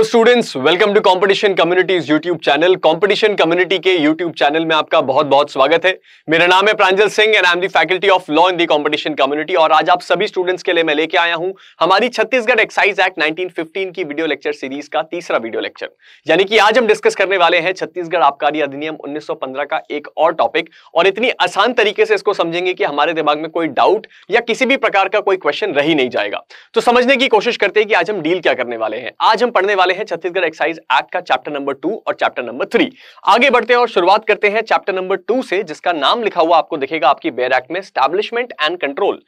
hello students welcome to competition communities YouTube channel competition community के YouTube channel में आपका बहुत बहुत स्वागत है मेरा नाम है Pranjal Singh and I am the faculty of law in the competition community और आज आप सभी स्टूडेंट्स के लिए मैं लेके आया हूं हमारी छत्तीसगढ़ एक्साइज एक्ट नाइनटीन की वीडियो लेक्चर सीरीज का तीसरा वीडियो लेक्चर यानी कि आज हम डिस्कस करने वाले हैं छत्तीसगढ़ आबकारी अधिनियम उन्नीस का एक और टॉपिक और इतनी आसान तरीके से इसको समझेंगे कि हमारे दिमाग में कोई डाउट या किसी भी प्रकार का कोई क्वेश्चन रही नहीं जाएगा तो समझने की कोशिश करते हैं कि आज हम डील क्या करने वाले हैं आज हम पढ़ने वाले वाले हैं छत्तीसगढ़ एक्साइज एक्ट का चैप्टर नंबर टू और चैप्टर नंबर थ्री आगे बढ़ते हैं और शुरुआत करते हैं चैप्टर नंबर टू से जिसका नाम लिखा हुआ आपको दिखेगा आपकी बेर एक्ट में स्टैब्लिशमेंट एंड कंट्रोल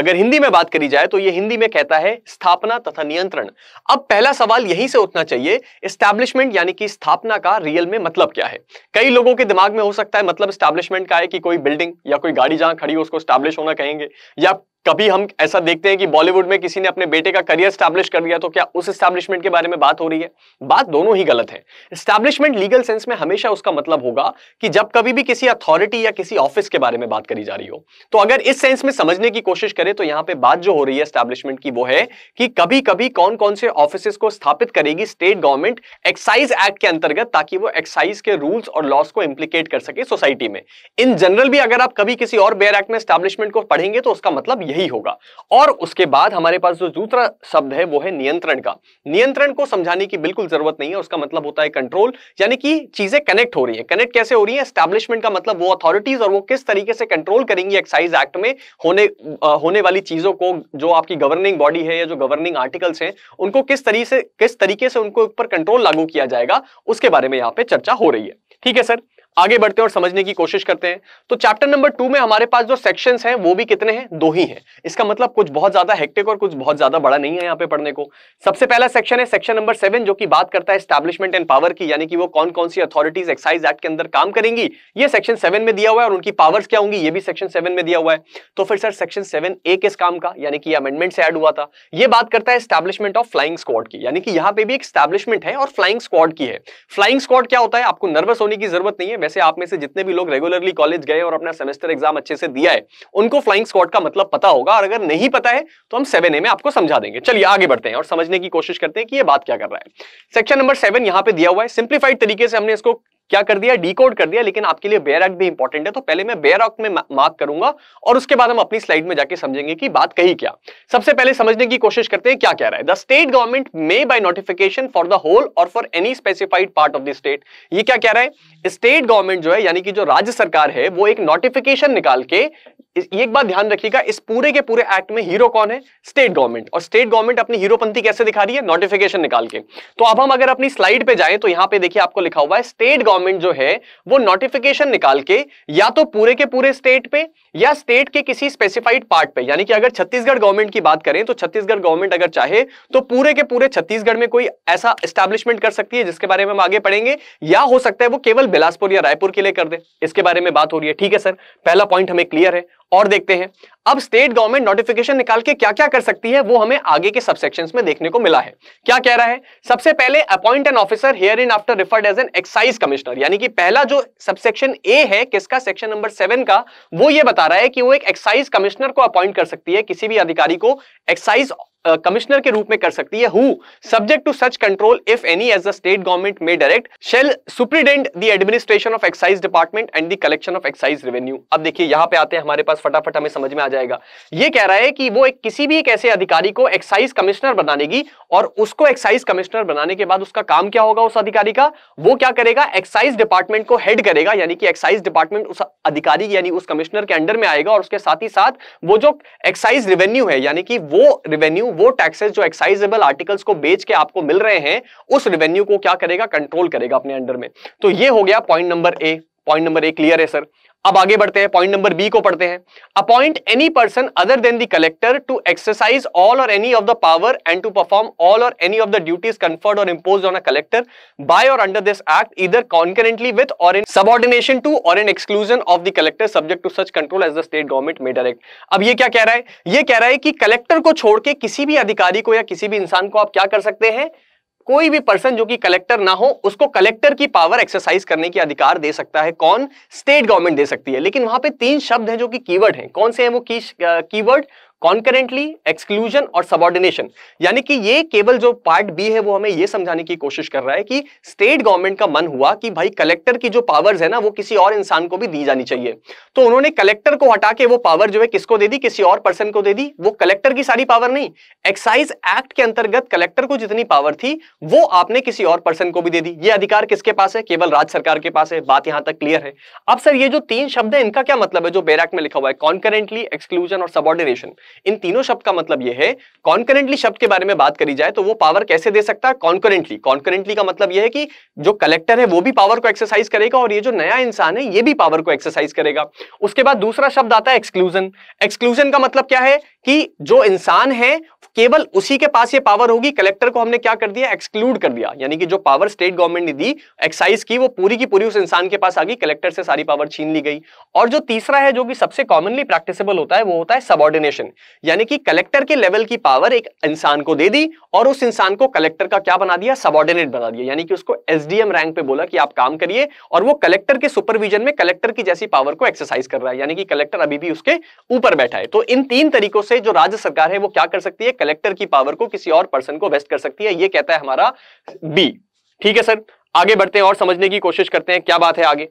अगर हिंदी में बात करी जाए तो ये हिंदी में कहता है स्थापना तथा नियंत्रण अब पहला सवाल यहीं से उठना चाहिए स्टैब्लिशमेंट यानी कि स्थापना का रियल में मतलब क्या है कई लोगों के दिमाग में हो सकता है मतलब स्टैब्लिशमेंट का है कि कोई बिल्डिंग या कोई गाड़ी जहां खड़ी हो उसको स्टैब्लिश होना कहेंगे या कभी हम ऐसा देखते हैं कि बॉलीवुड में किसी ने अपने बेटे का करियर स्टैब्लिश कर दिया तो क्या उस स्टैब्लिशमेंट के बारे में बात हो रही है बात दोनों ही गलत है स्टैब्लिशमेंट लीगल सेंस में हमेशा उसका मतलब होगा कि जब कभी भी किसी अथॉरिटी या किसी ऑफिस के बारे में बात करी जा रही हो तो अगर इस सेंस में समझने की कोशिश करें तो यहां पर बात जो हो रही है स्टैब्लिशमेंट की वो है कि कभी कभी कौन कौन से ऑफिस को स्थापित करेगी स्टेट गवर्नमेंट एक्साइज एक्ट के अंतर्गत ताकि वो एक्साइज के रूल्स और लॉस को इंप्लीकेट कर सके सोसाइटी में इन जनरल भी अगर आप कभी किसी और बेयर एक्ट में स्टैब्लिशमेंट को पढ़ेंगे तो उसका मतलब यही होगा और उसके बाद हमारे पास जो दूसरा शब्द है वो है नियंत्रण का नियंत्रण को समझाने की बिल्कुल जरूरत नहीं है उसका मतलब होता है कंट्रोल यानी कि चीजें कनेक्ट हो रही है कनेक्ट कैसे हो रही है एस्टेब्लिशमेंट का मतलब वो अथॉरिटीज और वो किस तरीके से कंट्रोल करेंगी एक्साइज एक्ट में होने आ, होने वाली चीजों को जो आपकी गवर्निंग बॉडी है या जो गवर्निंग आर्टिकल्स हैं उनको किस तरीके से किस तरीके से उनको ऊपर कंट्रोल लागू किया जाएगा उसके बारे में यहाँ पे चर्चा हो रही है ठीक है सर आगे बढ़ते हैं और समझने की कोशिश करते हैं तो चैप्टर नंबर टू में हमारे पास जो सेक्शन हैं वो भी कितने हैं दो ही हैं इसका मतलब कुछ बहुत ज्यादा हेक्टिक और कुछ बहुत ज्यादा बड़ा नहीं है यहाँ पे पढ़ने को सबसे पहला सेक्शन है सेक्शन नंबर सेवन जो कि बात करता है स्टैब्लिशमेंट एंड पावर की यानी कि वो कौन कौन सी अथॉरिटीज एक्साइज एक्ट के अंदर काम करेंगी ये सेक्शन सेवन में दिया हुआ है और उनकी पावर्स क्या होंगी ये भी सेक्शन सेवन में दिया हुआ है तो फिर सर सेक्शन सेवन ए किस काम का यानी कि अमेंडमेंट से एड हुआ था यह बात करता है स्टैब्लिशमेंट ऑफ फ्लाइंग स्क्वाड की यानी कि यहाँ पे भी एक स्टैब्लिशमेंट है और फ्लाइंग स्क्वाड की है फ्लाइंग स्क्वाड क्या होता है आपको नर्वस होने की जरूरत नहीं है वैसे आप में से जितने भी लोग रेगुलरली कॉलेज गए और अपना सेमेस्टर एग्जाम अच्छे से दिया है उनको फ्लाइंग स्कॉट का मतलब पता होगा और अगर नहीं पता है तो हम सेवन ए में आपको समझा देंगे चलिए आगे बढ़ते हैं और समझने की कोशिश करते हैं कि ये बात क्या कर रहा है सेक्शन नंबर सेवन यहाँ पे दिया हुआ है सिंप्लीफाइड तरीके से हमने इसको क्या कर दिया डिकोड कर दिया लेकिन आपके लिए बेयर एक्ट भी इंपॉर्टेंट है तो पहले मैं बेयर एक्ट में मार्क करूंगा और उसके बाद हम अपनी स्लाइड में जाके समझेंगे कि बात कही क्या सबसे पहले समझने की कोशिश करते हैं क्या कह रहा है the state government may by notification for the whole or for any specified part of the state ये क्या कह रहा है स्टेट गवर्नमेंट जो है यानी कि जो राज्य सरकार है वो एक नोटिफिकेशन निकाल के एक बात ध्यान रखिएगा इस पूरे के पूरे एक्ट में हीरो कौन है स्टेट गवर्नमेंट और स्टेट गवर्नमेंट अपनी हीरोपंथी कैसे दिखा रही है नोटिफिकेशन निकाल के तो अब हम अगर अपनी स्लाइड पे जाए तो यहां पे देखिए आपको लिखा हुआ है स्टेट गवर्नमेंट जो है वो नोटिफिकेशन निकाल के या तो पूरे के पूरे स्टेट पे या स्टेट के किसी स्पेसिफाइड पार्ट पे यानी कि अगर छत्तीसगढ़ गवर्नमेंट की बात करें तो छत्तीसगढ़ गवर्नमेंट अगर चाहे तो पूरे के पूरे छत्तीसगढ़ में कोई ऐसा एस्टेब्लिशमेंट कर सकती है जिसके बारे में हम आगे पढ़ेंगे या हो सकता है वो केवल बिलासपुर या रायपुर के लिए कर दे इसके बारे में बात हो रही है ठीक है सर पहला पॉइंट हमें क्लियर है और देखते हैं अब स्टेट गवर्नमेंट नोटिफिकेशन निकाल के क्या क्या कर सकती है वो हमें आगे के सबसेक्शन में देखने को मिला है क्या कह रहा है सबसे पहले appoint an officer hereinafter referred as an excise commissioner यानी कि पहला जो सबसेक्शन ए है किसका सेक्शन नंबर सेवन का वो ये बता बता रहा है कि वो एक एक्साइज कमिश्नर को अपॉइंट कर सकती है किसी भी अधिकारी को एक्साइज कमिश्नर के रूप में कर सकती है who subject to such control if any as the state government may direct shall superintend the administration of excise department and the collection of excise revenue अब देखिए यहां पे आते हैं हमारे पास फटाफट हमें समझ में आ जाएगा ये कह रहा है कि वो एक किसी भी एक ऐसे अधिकारी को एक्साइज कमिश्नर बनानेगी और उसको एक्साइज कमिश्नर बनाने के बाद उसका काम क्या होगा उस अधिकारी का वो क्या करेगा एक्साइज डिपार्टमेंट को हेड करेगा यानी कि एक्साइज डिपार्टमेंट उस अधिकारी यानी उस कमिश्नर के अंडर में आएगा और उसके साथ ही साथ वो जो एक्साइज रेवेन्यू है यानी कि वो रेवेन्यू वो टैक्सेस जो एक्साइजेबल आर्टिकल्स को बेच के आपको मिल रहे हैं उस रेवेन्यू को क्या करेगा कंट्रोल करेगा अपने अंडर में तो ये हो गया point number A point number A clear है सर अब आगे बढ़ते हैं पॉइंट नंबर बी को पढ़ते हैं appoint any person other than the collector to exercise all or any of the power and to perform all or any of the duties conferred or imposed on a collector by or under this act either concurrently with or in subordination to or in exclusion of the collector subject to such control as the state government may direct अब ये क्या कह रहा है ये कह रहा है कि कलेक्टर को छोड़ के किसी भी अधिकारी को या किसी भी इंसान को आप क्या कर सकते हैं कोई भी पर्सन जो कि कलेक्टर ना हो उसको कलेक्टर की पावर एक्सरसाइज करने के अधिकार दे सकता है कौन स्टेट गवर्नमेंट दे सकती है लेकिन वहां पे तीन शब्द हैं जो कि कीवर्ड हैं कौन से हैं वो की, कीवर्ड कॉन्करेंटली एक्सक्लूजन और सबॉर्डिनेशन यानी कि ये केवल जो पार्ट बी है वो हमें ये समझाने की कोशिश कर रहा है कि स्टेट गवर्नमेंट का मन हुआ कि भाई कलेक्टर की जो पावर्स है ना वो किसी और इंसान को भी दी जानी चाहिए तो उन्होंने कलेक्टर को हटा के वो पावर जो है किसको दे दी किसी और पर्सन को दे दी वो कलेक्टर की सारी पावर नहीं एक्साइज एक्ट के अंतर्गत कलेक्टर को जितनी पावर थी वो आपने किसी और पर्सन को भी दे दी ये अधिकार किसके पास है केवल राज्य सरकार के पास है बात यहां तक क्लियर है अब सर ये जो तीन शब्द है इनका क्या मतलब है जो बेराक में लिखा हुआ है कॉन्करेंटली एक्सक्लूजन और सबॉर्डिनेशन इन तीनों शब्द का मतलब यह है कॉन्करेंटली शब्द के बारे में बात करी जाए तो वो पावर कैसे दे सकता है कॉन्करेंटली कॉन्करेंटली का मतलब यह है कि जो कलेक्टर है वो भी पावर को एक्सरसाइज करेगा और ये जो नया इंसान है ये भी पावर को एक्सरसाइज करेगा उसके बाद दूसरा शब्द आता है एक्सक्लूजन एक्सक्लूजन का मतलब क्या है कि जो इंसान है केवल उसी के पास ये पावर होगी कलेक्टर को हमने क्या कर दिया एक्सक्लूड कर दिया यानी कि जो पावर स्टेट गवर्नमेंट ने दी एक्साइज की वो पूरी की पूरी उस इंसान के पास आ गई कलेक्टर से सारी पावर छीन ली गई और जो तीसरा है जो कि सबसे कॉमनली प्रैक्टिसेबल होता है वो होता है सबॉर्डिनेशन यानी कि कलेक्टर के लेवल की पावर एक इंसान को दे दी और उस इंसान को कलेक्टर का क्या बना दिया सबॉर्डिनेट बना दिया यानी कि उसको एसडीएम रैंक पे बोला कि आप काम करिए और वो कलेक्टर के सुपरविजन में कलेक्टर की जैसी पावर को एक्सरसाइज कर रहा है यानी कि कलेक्टर अभी भी उसके ऊपर बैठा है तो इन तीन तरीकों से जो राज्य सरकार है वो क्या कर सकती है कलेक्टर की पावर को किसी और पर्सन को वेस्ट कर सकती है ये कहता है हमारा बी ठीक है सर आगे बढ़ते हैं और समझने की कोशिश करते हैं क्या बात है आगे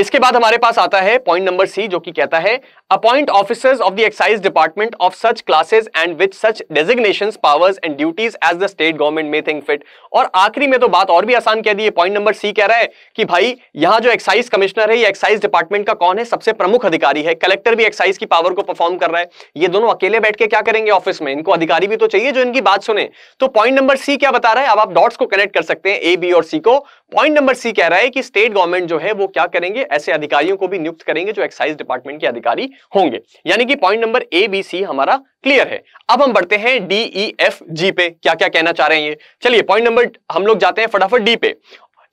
इसके बाद हमारे पास आता है पॉइंट नंबर सी जो कि कहता है appoint officers of the excise department of such classes and with such designations powers and duties as the state government may think fit और आखिरी में तो बात और भी आसान कह दी है पॉइंट नंबर सी कह रहा है कि भाई यहां जो एक्साइज कमिश्नर है ये एक्साइज डिपार्टमेंट का कौन है सबसे प्रमुख अधिकारी है कलेक्टर भी एक्साइज की पावर को परफॉर्म कर रहा है ये दोनों अकेले बैठ के क्या करेंगे ऑफिस में इनको अधिकारी भी तो चाहिए जो इनकी बात सुने तो पॉइंट नंबर सी क्या बता रहा है अब आप डॉट्स को कनेक्ट कर सकते हैं ए बी और सी को पॉइंट नंबर सी कह रहा है कि स्टेट गवर्नमेंट जो है वो क्या करेंगे ऐसे अधिकारियों को भी नियुक्त करेंगे जो एक्साइज डिपार्टमेंट के अधिकारी होंगे यानी कि point number A B C हमारा क्लियर है अब हम बढ़ते हैं डी ई एफ जी पे क्या क्या कहना चाह रहे हैं चलिए पॉइंट नंबर हम लोग जाते हैं फटाफट डी पे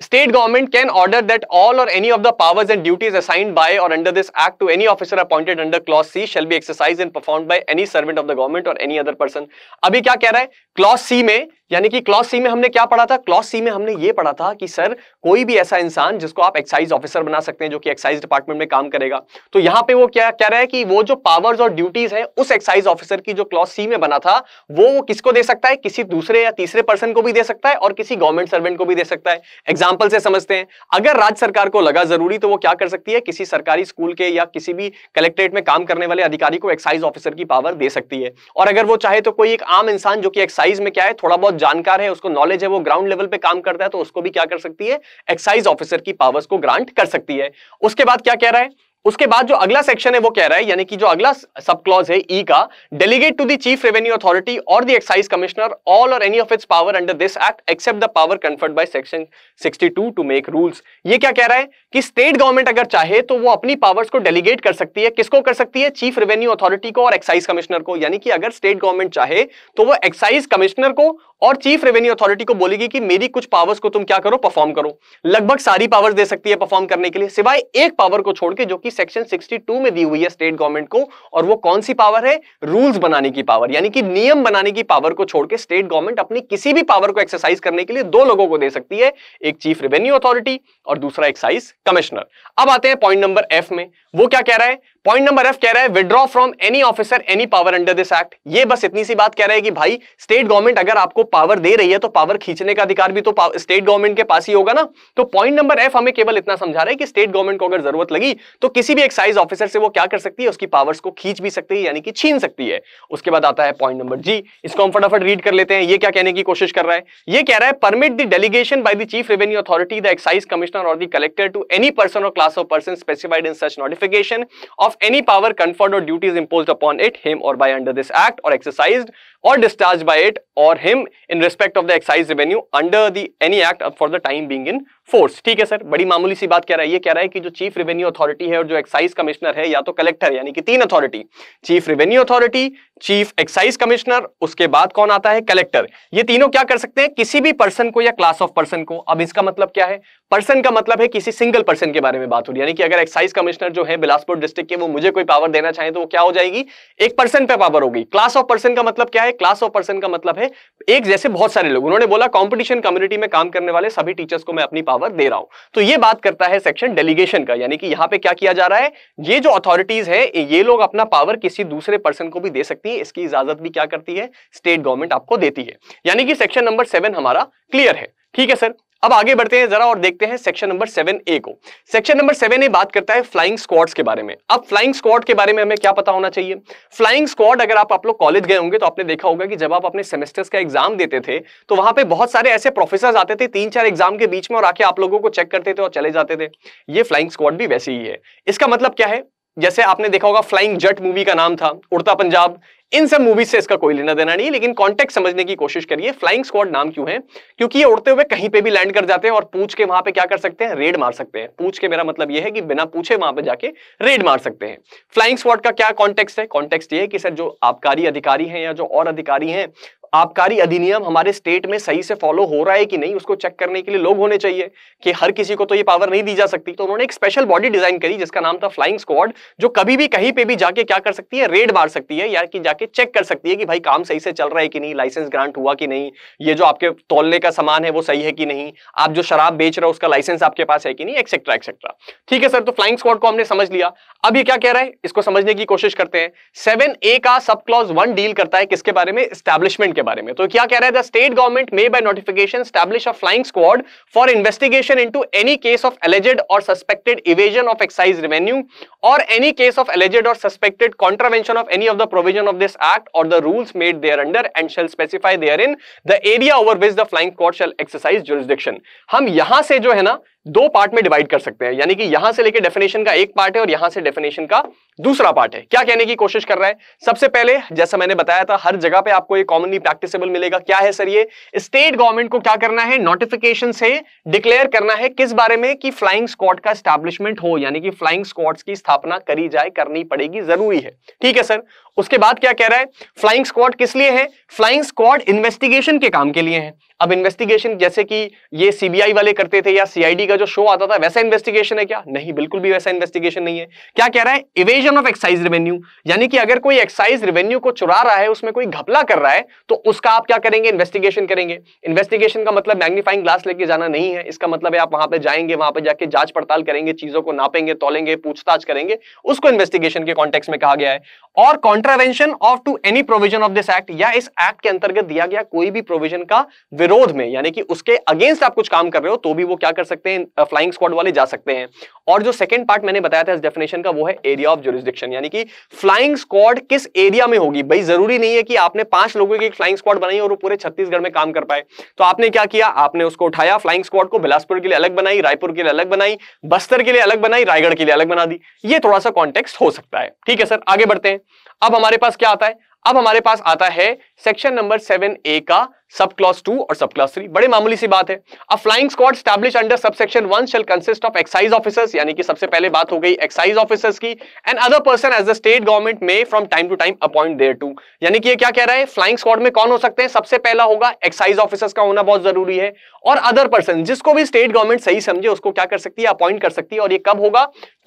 state government can order that all or any of the powers and duties assigned by or under this act to any officer appointed under clause C shall be exercise and perform by any servant of the government or any other person अभी क्या कह रहा है clause C में यानी कि Claus सी में हमने क्या पढ़ा था क्लॉस सी में हमने ये पढ़ा था कि सर कोई भी ऐसा इंसान जिसको आप एक्साइज ऑफिसर बना सकते हैं जो कि एक्साइज डिपार्टमेंट में काम करेगा तो यहाँ पे वो क्या कह रहा है कि वो जो पावर्स और ड्यूटीज है उस एक्साइज ऑफिसर की जो क्लॉस सी में बना था वो वो किसको दे सकता है किसी दूसरे या तीसरे पर्सन को भी दे सकता है और किसी गवर्नमेंट सर्वेंट को भी दे सकता है एग्जाम्पल से समझते हैं अगर राज्य सरकार को लगा जरूरी तो वो क्या कर सकती है किसी सरकारी स्कूल के या किसी भी कलेक्ट्रेट में काम करने वाले अधिकारी को एक्साइज ऑफिसर की पावर दे सकती है और अगर वो चाहे तो कोई एक आम इंसान जो कि एक्साइज में क्या है थोड़ा बहुत जानकार है उसको नॉलेज है वो ग्राउंड लेवल पे काम करता है तो उसको भी क्या कर सकती है एक्साइज ऑफिसर की पावर्स को ग्रांट कर सकती है उसके बाद क्या कह रहा है उसके बाद जो अगला सेक्शन है वो कह रहा है यानी कि जो अगला सब क्लॉज है ई e का delegate to the chief revenue authority or the excise commissioner all or any of its power under this act except the power conferred by section 62 to make rules ये क्या कह रहा है कि state government अगर चाहे तो वो अपनी पावर्स को डेलीगेट कर सकती है किसको कर सकती है चीफ रेवेन्यू अथॉरिटी को और एक्साइज कमिश्नर को यानी कि अगर स्टेट गवर्नमेंट चाहे तो वो एक्साइज कमिश्नर को और चीफ रेवेन्यू अथॉरिटी को बोलेगी कि मेरी कुछ पावर्स को तुम क्या करो परफॉर्म करो लगभग सारी पावर्स दे सकती है परफॉर्म करने के लिए सिवाय एक पावर को छोड़ के जो कि सेक्शन 62 में दी हुई है स्टेट गवर्नमेंट को और वो कौन सी पावर है रूल्स बनाने की पावर यानी कि नियम बनाने की पावर को छोड़ के स्टेट गवर्नमेंट अपनी किसी भी पावर को एक्सरसाइज करने के लिए दो लोगों को दे सकती है एक चीफ रेवेन्यू अथॉरिटी और दूसरा एक्साइज कमिश्नर अब आते हैं पॉइंट नंबर एफ में वो क्या कह रहा है पॉइंट नंबर एफ कह रहा है withdraw from any officer any power under this act ये बस इतनी सी बात कह रहा है कि भाई स्टेट गवर्नमेंट अगर आपको पावर दे रही है तो पावर खींचने का अधिकार भी तो स्टेट गवर्नमेंट के पास ही होगा ना तो पॉइंट नंबर एफ हमें केवल इतना समझा रहा है कि स्टेट गवर्नमेंट को अगर जरूरत लगी तो किसी किसी भी एक्साइज ऑफिसर से वो क्या कर सकती है उसकी पावर्स को खींच भी सकती है यानी कि छीन सकती है उसके बाद आता है पॉइंट नंबर जी इसको हम फटाफट रीड कर लेते हैं ये क्या कहने की कोशिश कर रहा है ये कह रहा है permit the delegation by the chief revenue authority the excise commissioner or the collector to any person or class of person specified in such notification of any power conferred or duties imposed upon it him or by under this act or exercise or discharge by it or him in respect of the excise revenue under the any act for the time being in force ठीक है sir बड़ी मामूली सी बात कह रहा है ये कह रहा है कि जो चीफ रेवेन्यू अथॉरिटी है और जो एक्साइज कमिश्नर है या तो कलेक्टर यानी कि तीन authority chief revenue authority chief excise commissioner उसके बाद कौन आता है कलेक्टर ये तीनों क्या कर सकते हैं किसी भी पर्सन को या क्लास ऑफ पर्सन को अब इसका मतलब क्या है पर्सन का मतलब है किसी सिंगल पर्सन के बारे में बात हो रही है यानी कि अगर एक्साइज कमिश्नर जो है बिलासपुर डिस्ट्रिक्ट के वो मुझे कोई पावर देना चाहे तो वो क्या हो जाएगी एक पर्सन पे पावर होगी क्लास ऑफ पर्सन का मतलब क्या है क्लास ऑफ पर्सन का मतलब है एक जैसे बहुत सारे लोग उन्होंने बोला कॉम्पिटिशन कम्युनिटी में काम करने वाले सभी टीचर्स को मैं अपनी पावर दे रहा हूं तो ये बात करता है सेक्शन डेलीगेशन का यानी कि यहाँ पे क्या किया जा रहा है ये जो अथॉरिटीज है ये लोग अपना पावर किसी दूसरे पर्सन को भी दे सकते सकती है इसकी इजाजत भी क्या करती है स्टेट गवर्नमेंट आपको देती है यानी कि सेक्शन नंबर सेवन हमारा क्लियर है ठीक है सर अब आगे बढ़ते हैं जरा और देखते हैं सेक्शन नंबर सेवन ए को सेक्शन नंबर सेवन ए बात करता है फ्लाइंग स्क्वाड्स के बारे में अब फ्लाइंग स्क्वाड के बारे में हमें क्या पता होना चाहिए फ्लाइंग स्क्वाड अगर आप आप लोग कॉलेज गए होंगे तो आपने देखा होगा कि जब आप अपने सेमेस्टर्स का एग्जाम देते थे तो वहां पर बहुत सारे ऐसे प्रोफेसर आते थे तीन चार एग्जाम के बीच में और आके आप लोगों को चेक करते थे और चले जाते थे ये फ्लाइंग स्क्वाड भी वैसे ही है इसका मतलब क्या है जैसे आपने देखा होगा फ्लाइंग जट मूवी का नाम था उड़ता पंजाब इन सब मूवीज से इसका कोई लेना देना नहीं लेकिन कॉन्टेक्ट समझने की कोशिश करिए फ्लाइंग स्क्वाड नाम क्यों है क्योंकि ये उड़ते हुए कहीं पे भी लैंड कर जाते हैं और पूछ के वहां पे क्या कर सकते हैं रेड मार सकते हैं पूछ के मेरा मतलब ये है कि बिना पूछे वहां पे जाके रेड मार सकते हैं फ्लाइंग स्क्वाड का क्या कॉन्टेक्स्ट है कॉन्टेक्स्ट ये है कि सर जो आबकारी अधिकारी हैं या जो और अधिकारी हैं आपकारी अधिनियम हमारे स्टेट में सही से फॉलो हो रहा है कि नहीं उसको चेक करने के लिए लोग होने चाहिए कि हर किसी को तो ये पावर नहीं दी जा सकती तो उन्होंने एक स्पेशल बॉडी डिजाइन करी जिसका नाम था फ्लाइंग स्क्वाड जो कभी भी कहीं पे भी जाके क्या कर सकती है रेड मार सकती है या कि जाके चेक कर सकती है कि भाई काम सही से चल रहा है कि नहीं लाइसेंस ग्रांट हुआ कि नहीं ये जो आपके तोलने का सामान है वो सही है कि नहीं आप जो शराब बेच रहे हो उसका लाइसेंस आपके पास है कि नहीं एक्सेट्रा एक्सेट्रा ठीक है सर तो फ्लाइंग स्क्वाड को हमने समझ लिया अब ये क्या कह रहा है इसको समझने की कोशिश करते हैं सेवन ए का सब क्लॉज वन डील करता है किसके बारे में स्टैब्लिशमेंट के बारे में तो क्या कह रहा है state government may by notification establish a flying squad for investigation into any case of alleged or suspected evasion of excise revenue or any case of alleged or suspected contravention of any of the provision of this act or the rules made thereunder and shall specify therein the area over which the flying squad shall exercise jurisdiction हम यहां से जो है ना दो part में divide कर सकते हैं यानी कि यहां से लेके डेफिनेशन का एक पार्ट है और यहां से डेफिनेशन का दूसरा पार्ट है क्या कहने की कोशिश कर रहा है सबसे पहले जैसा मैंने बताया था हर जगह पे आपको ये कॉमनली प्रैक्टिसेबल मिलेगा क्या है सर ये स्टेट गवर्नमेंट को क्या करना है नोटिफिकेशन से डिक्लेयर करना है किस बारे में कि फ्लाइंग स्क्वाड का स्टैब्लिशमेंट हो यानी कि फ्लाइंग स्क्वाड की स्थापना करी जाए करनी पड़ेगी जरूरी है ठीक है सर उसके बाद क्या कह रहा है फ्लाइंग स्क्वाड किस लिए है फ्लाइंग स्क्वाड इन्वेस्टिगेशन के काम के लिए है अब इन्वेस्टिगेशन जैसे कि ये सीबीआई वाले करते थे या सीआईडी का जो शो आता था वैसा इन्वेस्टिगेशन है क्या नहीं बिल्कुल भी वैसा इन्वेस्टिगेशन नहीं है क्या कह रहा है इवेजन ऑफ एक्साइज रेवेन्यू यानी कि अगर कोई एक्साइज रेवेन्यू को चुरा रहा है उसमें कोई घपला कर रहा है तो उसका आप क्या करेंगे इन्वेस्टिगेशन करेंगे इन्वेस्टिगेशन का मतलब मैग्नीफाइंग ग्लास लेके जाना नहीं है इसका मतलब है आप वहां पर जाएंगे वहां पर जाकर जांच पड़ताल करेंगे चीजों को नापेंगे तोलेंगे पूछताछ करेंगे उसको इन्वेस्टिगेशन के कॉन्टेक्स में कहा गया है और contravention of to any provision of this act या इस एक्ट के अंतर्गत दिया गया कोई भी प्रोविजन का विरोध में यानी कि उसके अगेंस्ट आप कुछ काम कर रहे हो तो भी वो क्या कर सकते हैं फ्लाइंग स्क्वाड वाले जा सकते हैं और जो सेकंड पार्ट मैंने बताया था इस डेफिनेशन का वो है एरिया ऑफ जुरिस्डिक्शन यानी कि फ्लाइंग स्क्वाड किस एरिया में होगी भाई जरूरी नहीं है कि आपने पांच लोगों की फ्लाइंग स्क्वाड बनाई और वो पूरे छत्तीसगढ़ में काम कर पाए तो आपने क्या किया आपने उसको उठाया फ्लाइंग स्क्वाड को बिलासपुर के लिए अलग बनाई रायपुर के लिए अलग बनाई बस्तर के लिए अलग बनाई रायगढ़ के लिए अलग बना दी ये थोड़ा सा कॉन्टेक्स्ट हो सकता है ठीक है सर आगे बढ़ते हैं अब हमारे पास क्या आता है अब हमारे पास आता है सेक्शन नंबर सेवन ए का सब क्लास टू और सब क्लास थ्री बड़े मामूली सी बात है अब flying squad establish under section one shall consist of excise officers यानी कि सबसे पहले बात हो गई एक्साइज ऑफिसर्स की and other person as the state government may from time to time appoint thereto यानी कि ये क्या कह रहा है फ्लाइंग स्क्वाड में कौन हो सकते हैं सबसे पहला होगा एक्साइज ऑफिसर्स का होना बहुत जरूरी है और अदर पर्सन जिसको भी स्टेट गवर्नमेंट सही समझे उसको क्या कर सकती है अपॉइंट कर सकती है और ये कब होगा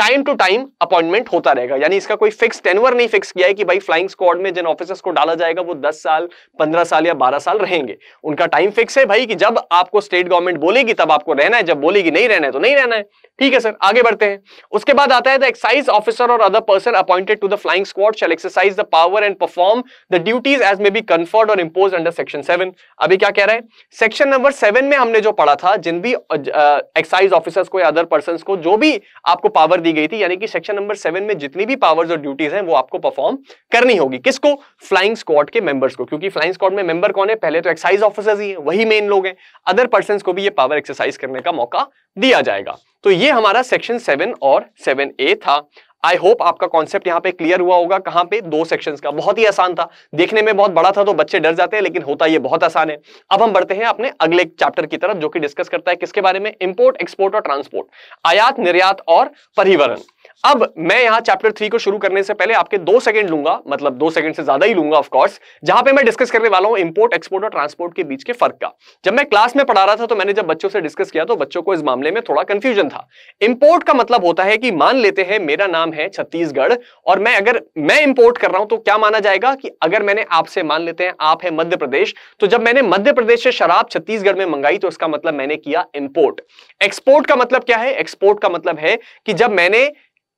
टाइम टू टाइम अपॉइंटमेंट होता रहेगा यानी इसका कोई फिक्स टेनवर नहीं फिक्स किया है कि भाई फ्लाइंग स्क्वाड में जिन ऑफिसर्स को डाला जाएगा वो दस साल पंद्रह साल या बारह साल रहेंगे उनका टाइम फिक्स है भाई कि जब आपको स्टेट गवर्नमेंट बोलेगी तब आपको रहना है जब बोलेगी नहीं रहना है तो नहीं रहना है ठीक है सर आगे बढ़ते हैं उसके बाद आता है the excise officer or other person appointed to the flying squad shall exercise the power and perform the duties as may be conferred or impose under section seven अभी क्या कह रहे हैं सेक्शन नंबर सेवन में हमने जो पढ़ा था जिन भी एक्साइज ऑफिसर्स को या अदर पर्सन को जो भी आपको पावर दी गई थी यानी कि सेक्शन नंबर सेवन में जितनी भी पावर्स और ड्यूटीज हैं वो आपको परफॉर्म करनी होगी किसको फ्लाइंग स्क्वाड के मेंबर्स को क्योंकि फ्लाइंग स्क्वाड में मेंबर कौन है पहले तो एक्साइज ऑफिसर्स ही है वही मेन लोग हैं अदर पर्सन को भी ये पावर एक्सरसाइज करने का मौका दिया जाएगा तो ये हमारा सेक्शन सेवन और सेवन ए था आई होप आपका कॉन्सेप्ट यहाँ पे क्लियर हुआ होगा कहाँ पे दो सेक्शंस का बहुत ही आसान था देखने में बहुत बड़ा था तो बच्चे डर जाते हैं लेकिन होता ये बहुत आसान है अब हम बढ़ते हैं अपने अगले चैप्टर की तरफ जो कि डिस्कस करता है किसके बारे में इंपोर्ट एक्सपोर्ट और ट्रांसपोर्ट आयात निर्यात और परिवहन अब मैं यहां चैप्टर थ्री को शुरू करने से पहले आपके दो सेकंड लूंगा मतलब दो सेकंड से ज्यादा ही लूंगा ऑफ कोर्स जहां पे मैं डिस्कस करने वाला हूं इंपोर्ट एक्सपोर्ट और ट्रांसपोर्ट के बीच के फर्क का जब मैं क्लास में पढ़ा रहा था तो मैंने जब बच्चों से डिस्कस किया तो बच्चों को इस मामले में थोड़ा कंफ्यूजन था इंपोर्ट का मतलब होता है कि मान लेते हैं मेरा नाम है छत्तीसगढ़ और मैं अगर मैं इंपोर्ट कर रहा हूं तो क्या माना जाएगा कि अगर मैंने आपसे मान लेते हैं आप है मध्य प्रदेश तो जब मैंने मध्य प्रदेश से शराब छत्तीसगढ़ में मंगाई तो इसका मतलब मैंने किया इंपोर्ट एक्सपोर्ट का मतलब क्या है एक्सपोर्ट का मतलब है कि जब मैंने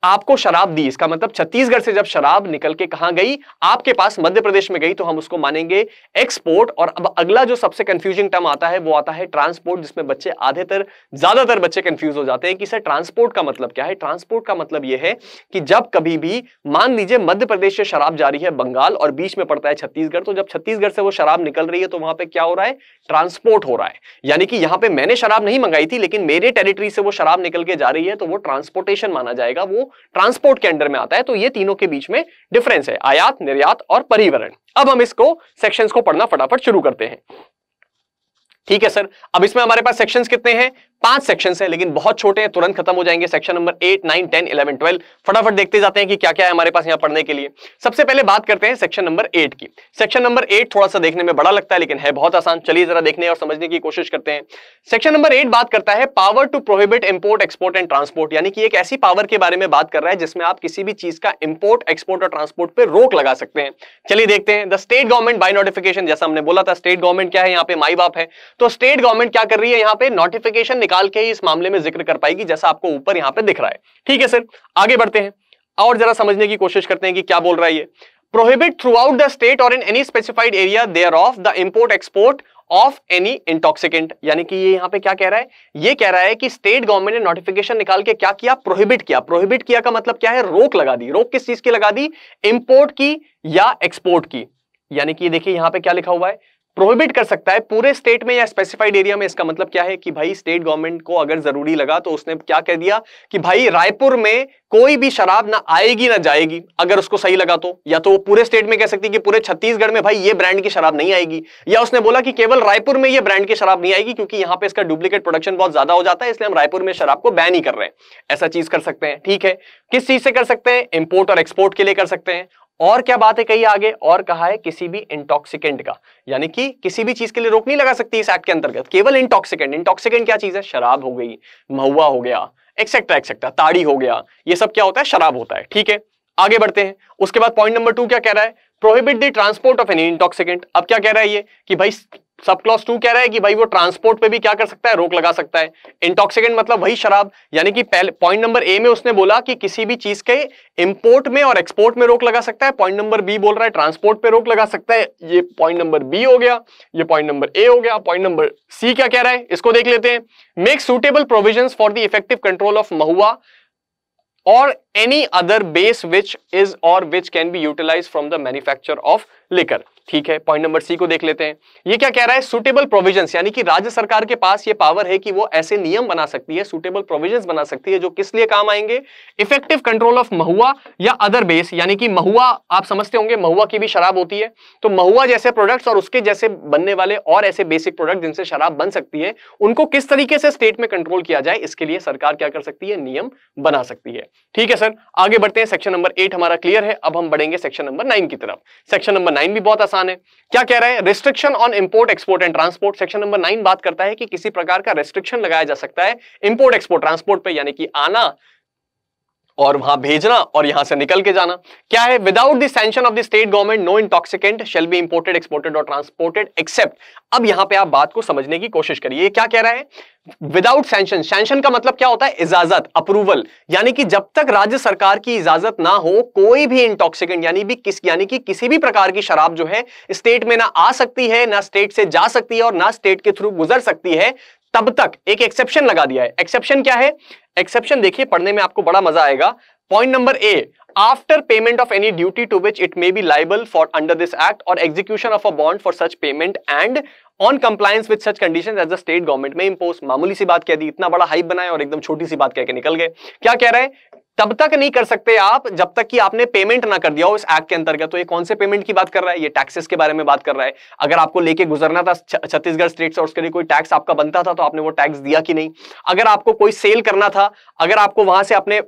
आपको शराब दी इसका मतलब छत्तीसगढ़ से जब शराब निकल के कहा गई आपके पास मध्य प्रदेश में गई तो हम उसको मानेंगे एक्सपोर्ट और अब अगला जो सबसे कंफ्यूजिंग टर्म आता है वो आता है ट्रांसपोर्ट जिसमें बच्चे आधे तर ज्यादातर बच्चे कंफ्यूज हो जाते हैं कि सर ट्रांसपोर्ट का मतलब क्या है ट्रांसपोर्ट का मतलब यह है कि जब कभी भी मान लीजिए मध्य प्रदेश से शराब जा रही है बंगाल और बीच में पड़ता है छत्तीसगढ़ तो जब छत्तीसगढ़ से वो शराब निकल रही है तो वहां पर क्या हो रहा है ट्रांसपोर्ट हो रहा है यानी कि यहां पर मैंने शराब नहीं मंगाई थी लेकिन मेरे टेरिटरी से वो शराब निकल के जा रही है तो वो ट्रांसपोर्टेशन माना जाएगा वो ट्रांसपोर्ट के अंडर में आता है तो ये तीनों के बीच में डिफरेंस है आयात निर्यात और परिवहन अब हम इसको सेक्शंस को पढ़ना फटाफट शुरू करते हैं ठीक है सर अब इसमें हमारे पास सेक्शंस कितने हैं पांच सेक्शन है लेकिन बहुत छोटे हैं तुरंत खत्म हो जाएंगे section number eight nine ten eleven twelve फटाफट देखते जाते हैं कि क्या क्या है हमारे पास यहाँ पढ़ने के लिए सबसे पहले बात करते हैं सेक्शन नंबर एट की सेक्शन नंबर एट थोड़ा सा देखने में बड़ा लगता है लेकिन है बहुत आसान चलिए जरा देखने और समझने की कोशिश करते हैं सेक्शन नंबर एट बात करता है power to prohibit import export and transport यानी कि एक ऐसी पावर के बारे में बात कर रहा है जिसमें आप किसी भी चीज का इम्पोर्ट एक्सपोर्ट और ट्रांसपोर्ट पर रोक लगा सकते हैं चलिए देखते हैं the state government by notification जैसा हमने बोला था स्टेट गवर्नमेंट क्या है यहाँ पे माई बाप है तो स्टेट गवर्नमेंट क्या कर रही है यहाँ पे नोटिफिकेशन निकाल के ही इस मामले में जिक्र कर पाएगी जैसा आपको ऊपर यहां पे दिख रहा है ठीक है सर आगे बढ़ते हैं और जरा समझने की कोशिश करते हैं कि क्या बोल रहा है ये prohibit throughout the state or in any specified area thereof the import export of any intoxicant यानी कि ये यहां पे क्या कह रहा है ये कह रहा है कि स्टेट गवर्नमेंट ने नोटिफिकेशन निकाल के क्या किया प्रोहिबिट किया प्रोहिबिट किया का मतलब क्या है रोक लगा दी रोक किस चीज की लगा दी इंपोर्ट की या एक्सपोर्ट की यानी कि देखिए यहां पे क्या लिखा हुआ है प्रोहिबिट कर सकता है पूरे स्टेट में या स्पेसिफाइड एरिया में इसका मतलब क्या है कि भाई स्टेट गवर्नमेंट को अगर जरूरी लगा तो उसने क्या कह दिया कि भाई रायपुर में कोई भी शराब ना आएगी ना जाएगी अगर उसको सही लगा तो या तो वो पूरे स्टेट में कह सकती है कि पूरे छत्तीसगढ़ में भाई ये ब्रांड की शराब नहीं आएगी या उसने बोला कि केवल रायपुर में ये ब्रांड की शराब नहीं आएगी क्योंकि यहां पे इसका डुप्लीकेट प्रोडक्शन बहुत ज्यादा हो जाता है इसलिए हम रायपुर में शराब को बैन ही कर रहे हैं ऐसा चीज कर सकते हैं ठीक है किस चीज से कर सकते हैं इंपोर्ट और एक्सपोर्ट के लिए कर सकते हैं और क्या बात है कही आगे और कहा है किसी भी इंटॉक्सिकेंट का यानी कि किसी भी चीज के लिए रोक नहीं लगा सकती इस एक्ट के अंतर्गत केवल इंटॉक्सिकेंट इंटॉक्सिकेंट क्या चीज है शराब हो गई महुआ हो गया एक्सेट्रा एक्सेट्रा ताड़ी हो गया ये सब क्या होता है शराब होता है ठीक है आगे बढ़ते हैं उसके बाद पॉइंट नंबर टू क्या कह रहा है prohibit the transport of any intoxicant अब क्या कह रहा है ये कि भाई सब क्लॉस टू कह रहा है कि भाई वो ट्रांसपोर्ट पे भी क्या कर सकता है रोक लगा सकता है इंटॉक्सिकेंट मतलब वही शराब यानी कि पहले पॉइंट नंबर ए में उसने बोला कि किसी भी चीज के इंपोर्ट में और एक्सपोर्ट में रोक लगा सकता है पॉइंट नंबर बी बोल रहा है ट्रांसपोर्ट पे रोक लगा सकता है ये पॉइंट नंबर बी हो गया ये पॉइंट नंबर ए हो गया पॉइंट नंबर सी क्या कह रहा है इसको देख लेते हैं make suitable provision for the effective control of mahua or any other base which is or which can be utilize from the manufacture of liquor ठीक है पॉइंट नंबर सी को देख लेते हैं ये क्या कह रहा है सुटेबल प्रोविजन यानी कि राज्य सरकार के पास ये पावर है कि वो ऐसे नियम बना सकती है सुटेबल प्रोविजन बना सकती है जो किस लिए काम आएंगे इफेक्टिव कंट्रोल ऑफ महुआ या अदर बेस यानी कि महुआ आप समझते होंगे महुआ की भी शराब होती है तो महुआ जैसे प्रोडक्ट्स और उसके जैसे बनने वाले और ऐसे बेसिक प्रोडक्ट जिनसे शराब बन सकती है उनको किस तरीके से स्टेट में कंट्रोल किया जाए इसके लिए सरकार क्या कर सकती है नियम बना सकती है ठीक है सर आगे बढ़ते हैं सेक्शन नंबर एट हमारा क्लियर है अब हम बढ़ेंगे सेक्शन नंबर नाइन की तरफ सेक्शन नंबर नाइन भी बहुत आसान है क्या कह रहे हैं restriction on import export and transport section number nine बात करता है कि किसी प्रकार का रिस्ट्रिक्शन लगाया जा सकता है इंपोर्ट एक्सपोर्ट ट्रांसपोर्ट पर यानी कि आना और वहां भेजना और यहां से निकल के जाना क्या है without the sanction of the state government no intoxicant shall be imported exported or transported except अब यहां पे आप बात को समझने की कोशिश करिए क्या कह रहा है विदाउट सेंशन सेंशन का मतलब क्या होता है इजाजत अप्रूवल यानी कि जब तक राज्य सरकार की इजाजत ना हो कोई भी इंटॉक्सिकेंट यानी भी किस यानी कि किसी भी प्रकार की शराब जो है स्टेट में ना आ सकती है ना स्टेट से जा सकती है और ना स्टेट के थ्रू गुजर सकती है तब तक एक एक्सेप्शन लगा दिया है एक्सेप्शन क्या है एक्सेप्शन देखिए पढ़ने में आपको बड़ा मजा आएगा point number A after payment of any duty to which it may be liable for under this act or execution of a bond for such payment and on compliance with such condition as the state government may impose मामूली सी बात कह दी इतना बड़ा hype बनाया और एकदम छोटी सी बात कहकर निकल गए क्या कह रहे हैं तब तक नहीं कर सकते आप जब तक कि आपने पेमेंट ना कर दिया हो इस एक्ट के अंतर्गत तो ये कौन से पेमेंट की बात कर रहा है ये टैक्सेस के बारे में बात कर रहा है अगर आपको लेके गुजरना था छत्तीसगढ़ स्टेट और उसके लिए कोई टैक्स आपका बनता था तो आपने वो टैक्स दिया कि नहीं अगर आपको कोई सेल करना था अगर आपको वहां से अपने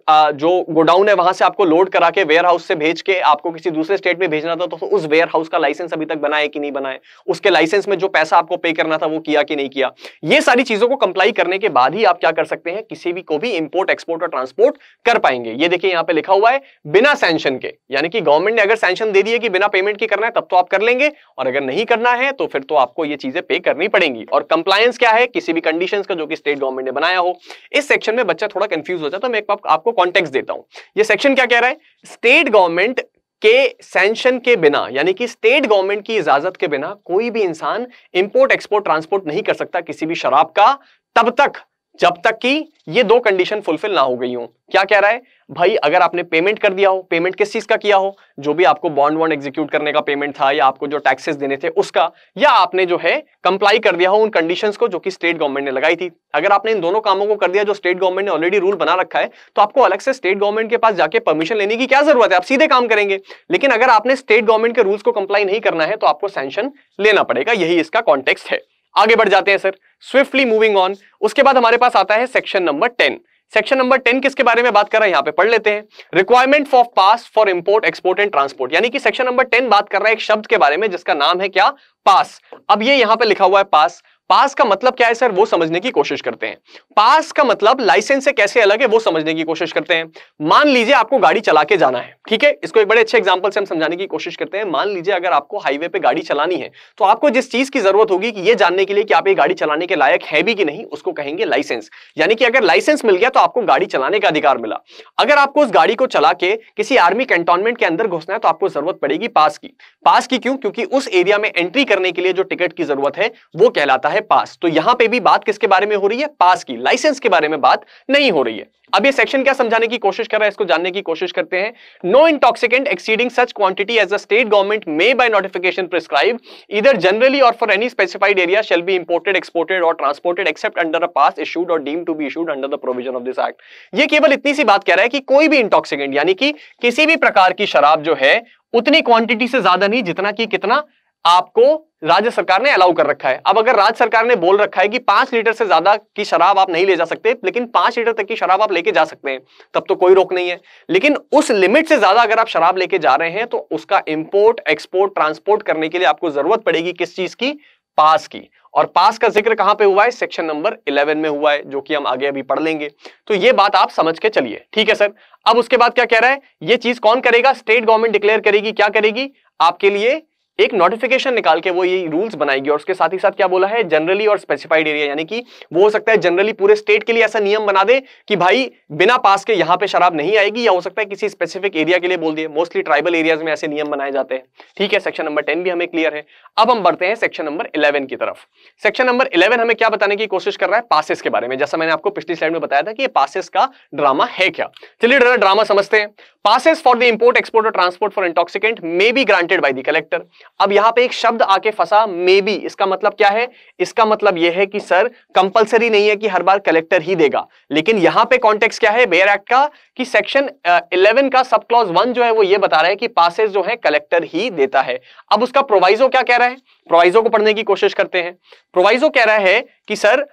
जो गोडाउन है वहां से आपको लोड करा के वेयर हाउस से भेज के आपको किसी दूसरे स्टेट में भेजना था तो, तो उस वेयर हाउस का लाइसेंस अभी तक बनाए कि नहीं बनाए उसके लाइसेंस में जो पैसा आपको पे करना था वो किया कि नहीं किया ये सारी चीजों को कंप्लाई करने के बाद ही आप क्या कर सकते हैं किसी भी को भी इंपोर्ट एक्सपोर्ट और ट्रांसपोर्ट कर पाए आएंगे ये देखिए यहाँ पे लिखा हुआ है बिना सेंशन के यानी कि गवर्नमेंट ने अगर सेंशन दे दिए कि बिना पेमेंट के करना है तब तो आप कर लेंगे और अगर नहीं करना है तो फिर तो आपको ये चीजें पे करनी पड़ेंगी और कंप्लायंस क्या है किसी भी कंडीशन का जो कि स्टेट गवर्नमेंट ने बनाया हो इस सेक्शन में बच्चा थोड़ा कंफ्यूज हो जाता है तो मैं एक आपको कॉन्टेक्स देता हूँ ये सेक्शन क्या कह रहा है स्टेट गवर्नमेंट के सेंशन के बिना यानी कि स्टेट गवर्नमेंट की इजाजत के बिना कोई भी इंसान इंपोर्ट एक्सपोर्ट ट्रांसपोर्ट नहीं कर सकता किसी भी शराब का तब तक जब तक कि ये दो कंडीशन फुलफिल ना हो गई हो क्या कह रहा है भाई अगर आपने पेमेंट कर दिया हो पेमेंट किस चीज का किया हो जो भी आपको बॉन्ड वॉन्ड एग्जीक्यूट करने का पेमेंट था या आपको जो टैक्सेस देने थे उसका या आपने जो है कंप्लाई कर दिया हो उन कंडीशन को जो कि स्टेट गवर्नमेंट ने लगाई थी अगर आपने इन दोनों कामों को कर दिया जो स्टेट गवर्नमेंट ने ऑलरेडी रूल बना रखा है तो आपको अलग से स्टेट गवर्नमेंट के पास जाके परमिशन लेने की क्या जरूरत है आप सीधे काम करेंगे लेकिन अगर आपने स्टेट गवर्नमेंट के रूल्स को कंप्लाई नहीं करना है तो आपको सेंशन लेना पड़ेगा यही इसका कॉन्टेक्स्ट है आगे बढ़ जाते हैं सर स्विफ्टली मूविंग ऑन उसके बाद हमारे पास आता है section number ten section number ten किसके बारे में बात कर रहा है यहां पे पढ़ लेते हैं requirement for pass for import export and transport यानी कि सेक्शन नंबर टेन बात कर रहा है एक शब्द के बारे में जिसका नाम है क्या पास अब ये यहां पे लिखा हुआ है पास पास का मतलब क्या है सर वो समझने की कोशिश करते हैं पास का मतलब लाइसेंस से कैसे अलग है वो समझने की कोशिश करते हैं मान लीजिए आपको गाड़ी चला के जाना है ठीक है इसको एक बड़े अच्छे एग्जांपल से हम समझाने की कोशिश करते हैं मान लीजिए अगर आपको हाईवे पे गाड़ी चलानी है तो आपको जिस चीज की जरूरत होगी कि ये जानने के लिए कि आप ये गाड़ी चलाने के लायक है भी कि नहीं उसको कहेंगे लाइसेंस यानी कि अगर लाइसेंस मिल गया तो आपको गाड़ी चलाने का अधिकार मिला अगर आपको उस गाड़ी को चला के किसी आर्मी कैंटोनमेंट के अंदर घुसना है तो आपको जरूरत पड़ेगी पास की पास की क्यों क्योंकि उस एरिया में एंट्री करने के लिए जो टिकट की जरूरत है वो कहलाता है पास तो यहां पे भी बात किसके बारे में हो रही है पास की लाइसेंस के बारे में बात नहीं हो रही है अब ये सेक्शन क्या समझाने की कोशिश कर रहा है इसको जानने की कोशिश करते हैं no intoxicant exceeding such quantity as a state government may by notification prescribe either generally or for any specified area shall be imported exported or transported except under a pass issued or deem to be issued under the provision of this act ये केवल इतनी सी बात कह रहा है कि कोई भी इंटॉक्सिकेंट यानी कि किसी भी प्रकार की शराब जो है उतनी क्वांटिटी से ज्यादा नहीं जितना कि कितना आपको राज्य सरकार ने अलाउ कर रखा है अब अगर राज्य सरकार ने बोल रखा है कि पांच लीटर से ज्यादा की शराब आप नहीं ले जा सकते लेकिन पांच लीटर तक की शराब आप लेके जा सकते हैं तब तो कोई रोक नहीं है लेकिन उस लिमिट से ज्यादा अगर आप शराब लेके जा रहे हैं तो उसका इंपोर्ट एक्सपोर्ट ट्रांसपोर्ट करने के लिए आपको जरूरत पड़ेगी किस चीज की पास की और पास का जिक्र कहां पे हुआ है सेक्शन नंबर 11 में हुआ है जो कि हम आगे अभी पढ़ लेंगे तो ये बात आप समझ के चलिए ठीक है सर अब उसके बाद क्या कह रहा है ये चीज कौन करेगा स्टेट गवर्नमेंट डिक्लेयर करेगी क्या करेगी आपके लिए एक नोटिफिकेशन निकाल के वो ये रूल्स बनाएगी और उसके साथ ही साथ क्या बोला है जनरली और स्पेसिफाइड एरिया यानी कि वो हो सकता है जनरली पूरे स्टेट के लिए ऐसा नियम बना दे कि भाई बिना पास के यहाँ पे शराब नहीं आएगी या हो सकता है किसी स्पेसिफिक एरिया के लिए बोल दिए मोस्टली ट्राइबल एरियाज में ऐसे नियम बनाए जाते हैं ठीक है सेक्शन नंबर टेन भी हमें क्लियर है अब हम बढ़ते हैं सेक्शन नंबर इलेवन की तरफ सेक्शन नंबर इलेवन हमें क्या बताने की कोशिश कर रहा है पासिस के बारे में जैसा मैंने आपको पिछली स्लाइड में बताया था कि पासिस का ड्रामा है क्या चलिए ड्रामा समझते हैं passes for the import export or transport for intoxicant may be granted by the collector अब यहां पे एक शब्द आके फंसा मे बी इसका मतलब क्या है इसका मतलब यह है कि सर कंपलसरी नहीं है कि हर बार कलेक्टर ही देगा लेकिन यहां पे कॉन्टेक्स्ट क्या है बेयर एक्ट का कि सेक्शन इलेवन का सब क्लॉज वन जो है वो ये बता रहा है कि पासेस जो है कलेक्टर ही देता है अब उसका प्रोवाइजो क्या कह रहा है प्रोवाइजो को पढ़ने की कोशिश करते हैं प्रोवाइजो कह रहा है कि sir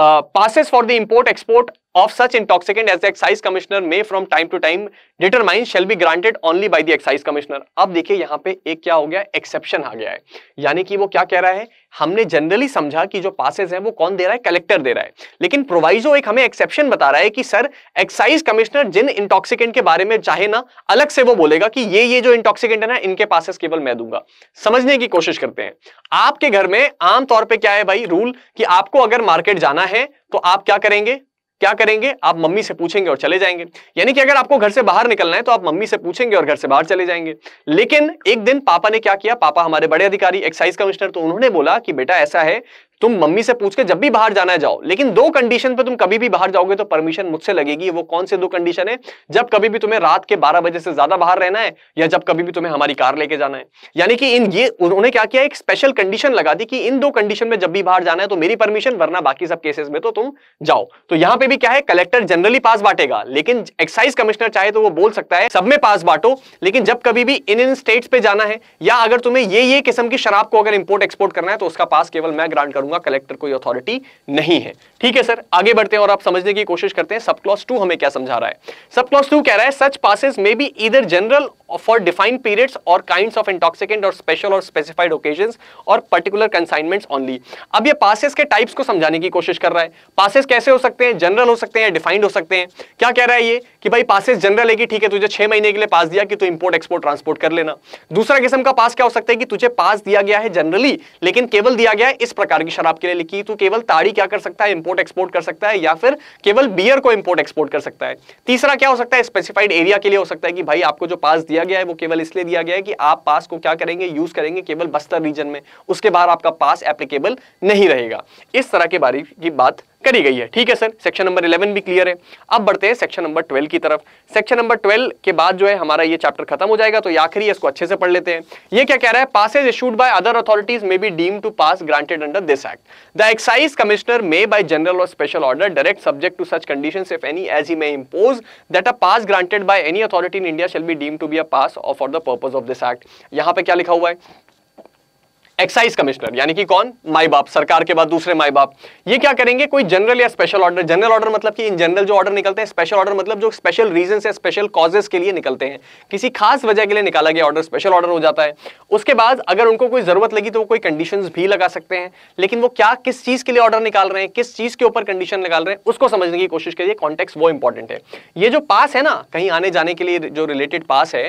passes for the import export of such intoxicant as the excise commissioner may from time to time determine shall be granted only by the excise commissioner अब देखिए यहाँ पे एक क्या हो गया एक्सेप्शन आ गया है यानी कि वो क्या कह रहा है हमने जनरली समझा कि जो पासेज हैं वो कौन दे रहा है कलेक्टर दे रहा है लेकिन प्रोवाइजो एक हमें एक्सेप्शन बता रहा है कि सर एक्साइज कमिश्नर जिन इंटॉक्सिकेंट के बारे में चाहे ना अलग से वो बोलेगा कि ये ये जो इंटॉक्सिकेंट है ना इनके पासेस केवल मैं दूंगा समझने की कोशिश करते हैं आपके घर में आमतौर पर क्या है भाई रूल कि आपको अगर मार्केट जाना है तो आप क्या करेंगे क्या करेंगे आप मम्मी से पूछेंगे और चले जाएंगे यानी कि अगर आपको घर से बाहर निकलना है तो आप मम्मी से पूछेंगे और घर से बाहर चले जाएंगे लेकिन एक दिन पापा ने क्या किया पापा हमारे बड़े अधिकारी एक्साइज कमिश्नर तो उन्होंने बोला कि बेटा ऐसा है तुम मम्मी से पूछ के जब भी बाहर जाना है जाओ लेकिन दो कंडीशन पे तुम कभी भी बाहर जाओगे तो परमिशन मुझसे लगेगी वो कौन से दो कंडीशन है जब कभी भी तुम्हें रात के 12 बजे से ज्यादा बाहर रहना है या जब कभी भी तुम्हें हमारी कार लेके जाना है यानी कि इन ये उन्होंने क्या किया एक स्पेशल कंडीशन लगा दी कि इन दो कंडीशन में जब भी बाहर जाना है तो मेरी परमिशन वरना बाकी सब केसेस में तो तुम जाओ तो यहाँ पे भी क्या है कलेक्टर जनरली पास बांटेगा लेकिन एक्साइज कमिश्नर चाहे तो वो बोल सकता है सब में पास बांटो लेकिन जब कभी भी इन इन स्टेट्स पे जाना है या अगर तुम्हें ये ये किस्म की शराब को अगर इंपोर्ट एक्सपोर्ट करना है तो उसका पास केवल मैं ग्रांट करूंगा दूंगा कलेक्टर कोई अथॉरिटी नहीं है ठीक है सर आगे बढ़ते हैं और आप समझने की कोशिश करते हैं सब क्लॉस टू हमें क्या समझा रहा है सब क्लॉस टू कह रहा है such passes may be either general for defined periods or kind of intoxicant or special or specified occasion or particular consignment only अब यह पासिस के टाइप्स को समझाने की कोशिश कर रहा है पासिस कैसे हो सकते हैं जनरल हो सकते हैं डिफाइंड हो सकते हैं क्या कह रहा है ये कि भाई पासिस जनरल है कि ठीक है तुझे छह महीने के लिए पास दिया कि तू इंपोर्ट एक्सपोर्ट ट्रांसपोर्ट कर लेना दूसरा किस्म का पास क्या हो सकता है कि तुझे पास दिया गया है जनरली लेकिन केवल दिया गया है इस प्रकार की शराब के लिए लिखी तो केवल ताड़ी क्या कर सकता है इंपोर्ट एक्सपोर्ट कर सकता है या फिर केवल बियर को इंपोर्ट एक्सपोर्ट कर सकता है तीसरा क्या हो सकता है स्पेसिफाइड एरिया के लिए हो सकता है कि भाई आपको जो पास दिया गया है वो केवल इसलिए दिया गया है कि आप पास को क्या करेंगे यूज करेंगे केवल बस्तर रीजन में उसके बाहर आपका पास एप्लीकेबल नहीं रहेगा इस तरह के बारे की बात करी गई है ठीक है सर सेक्शन नंबर इलेवन भी क्लियर है अब बढ़ते हैं सेक्शन नंबर ट्वेल्व की तरफ सेक्शन नंबर ट्वेल्व के बाद जो है हमारा ये चैप्टर खत्म हो जाएगा तो ये आखिरी इसको अच्छे से पढ़ लेते हैं ये क्या कह रहा है passes issued by other authorities may be deem to pass granted under this act the excise commissioner may by general or special order direct subject to such condition if any as he may impose that a pass granted by any authority in India shall be deem to be a pass for the purpose of this act यहां पे क्या लिखा हुआ है excise commissioner यानी कि कौन माई बाप सरकार के बाद दूसरे माई बाप ये क्या करेंगे कोई जनरल या स्पेशल ऑर्डर जनरल ऑर्डर मतलब कि इन जनरल जो ऑर्डर निकलते हैं स्पेशल ऑर्डर मतलब जो स्पेशल रीजन या स्पेशल कॉजेज के लिए निकलते हैं किसी खास वजह के लिए निकाला गया ऑर्डर स्पेशल ऑर्डर हो जाता है उसके बाद अगर उनको कोई जरूरत लगी तो वो कोई कंडीशन भी लगा सकते हैं लेकिन वो क्या किस चीज के लिए ऑर्डर निकाल रहे हैं किस चीज के ऊपर कंडीशन निकाल रहे हैं उसको समझने की कोशिश करिए कॉन्टेक्ट वो इंपॉर्टेंट है ये जो पास है ना कहीं आने जाने के लिए जो रिलेटेड पास है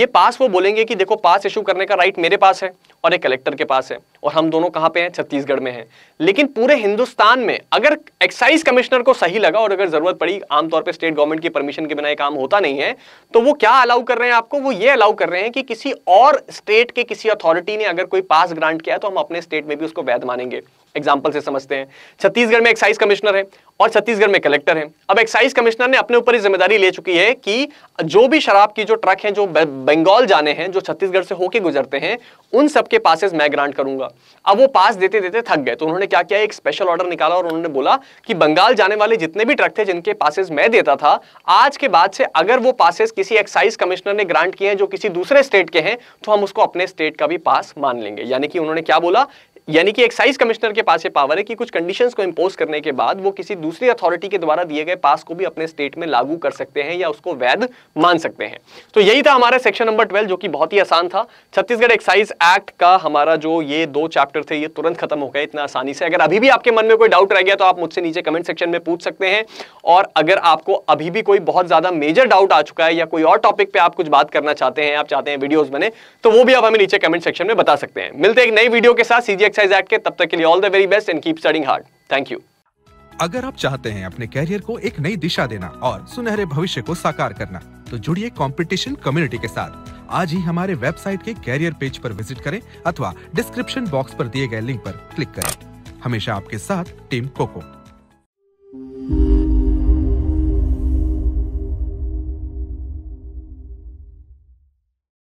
ये पास वो बोलेंगे कि देखो पास इशू करने का राइट मेरे पास है और एक कलेक्टर के पास है और हम दोनों कहाँ पे हैं छत्तीसगढ़ में हैं लेकिन पूरे हिंदुस्तान में अगर एक्साइज कमिश्नर को सही लगा और अगर जरूरत पड़ी आमतौर पर स्टेट गवर्नमेंट की परमिशन के बिना काम होता नहीं है तो वो क्या अलाउ कर रहे हैं आपको वो ये अलाउ कर रहे हैं कि किसी और स्टेट के किसी अथॉरिटी ने अगर कोई पास ग्रांट किया तो हम अपने स्टेट में भी उसको वैध मानेंगे एग्जाम्पल से समझते हैं छत्तीसगढ़ में एक्साइज कमिश्नर है और छत्तीसगढ़ में कलेक्टर है अब एक्साइज कमिश्नर ने अपने ऊपर ही जिम्मेदारी ले चुकी है कि जो भी शराब की जो ट्रक हैं जो बंगाल जाने हैं जो छत्तीसगढ़ से होके गुजरते हैं उन सबके पासेस मैं ग्रांट करूंगा अब वो पास देते देते थक गए तो उन्होंने क्या किया एक स्पेशल ऑर्डर निकाला और उन्होंने बोला कि बंगाल जाने वाले जितने भी ट्रक थे जिनके पासेस मैं देता था आज के बाद से अगर वो पासेस किसी एक्साइज कमिश्नर ने ग्रांट किए हैं जो किसी दूसरे स्टेट के हैं तो हम उसको अपने स्टेट का भी पास मान लेंगे यानी कि उन्होंने क्या बोला यानी कि एक्साइज कमिश्नर के पास ये पावर है कि कुछ कंडीशंस को इम्पोज करने के बाद वो किसी दूसरी अथॉरिटी के द्वारा दिए गए पास को भी अपने स्टेट में लागू कर सकते हैं या उसको वैध मान सकते हैं तो यही था हमारा सेक्शन नंबर ट्वेल्व जो कि बहुत ही आसान था छत्तीसगढ़ एक्साइज एक्ट का हमारा जो ये दो चैप्टर थे ये तुरंत खत्म हो गया इतना आसानी से अगर अभी भी आपके मन में कोई डाउट रह गया तो आप मुझसे नीचे कमेंट सेक्शन में पूछ सकते हैं और अगर आपको अभी भी कोई बहुत ज्यादा मेजर डाउट आ चुका है या कोई और टॉपिक पे आप कुछ बात करना चाहते हैं आप चाहते हैं वीडियोज बने तो वो भी आप हमें नीचे कमेंट सेक्शन में बता सकते हैं मिलते एक नई वीडियो के साथ सीजीएक्स एक्साइज एक्ट के तब तक के लिए all the very best and keep studying hard thank you अगर आप चाहते हैं अपने कैरियर को एक नई दिशा देना और सुनहरे भविष्य को साकार करना तो जुड़िए कंपटीशन कम्युनिटी के साथ आज ही हमारे वेबसाइट के कैरियर पेज पर विजिट करें अथवा डिस्क्रिप्शन बॉक्स पर दिए गए लिंक पर क्लिक करें हमेशा आपके साथ टीम कोको